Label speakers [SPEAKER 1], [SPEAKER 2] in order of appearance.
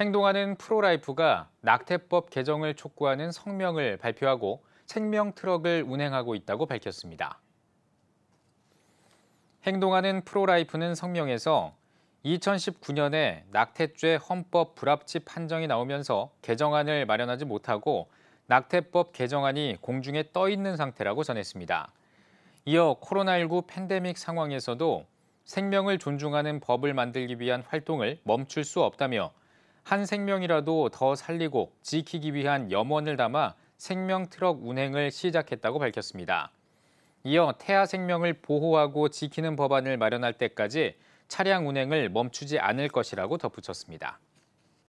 [SPEAKER 1] 행동하는 프로라이프가 낙태법 개정을 촉구하는 성명을 발표하고 생명 트럭을 운행하고 있다고 밝혔습니다. 행동하는 프로라이프는 성명에서 2019년에 낙태죄 헌법 불합치 판정이 나오면서 개정안을 마련하지 못하고 낙태법 개정안이 공중에 떠 있는 상태라고 전했습니다. 이어 코로나19 팬데믹 상황에서도 생명을 존중하는 법을 만들기 위한 활동을 멈출 수 없다며 한 생명이라도 더 살리고 지키기 위한 염원을 담아 생명 트럭 운행을 시작했다고 밝혔습니다. 이어 태아 생명을 보호하고 지키는 법안을 마련할 때까지 차량 운행을 멈추지 않을 것이라고 덧붙였습니다.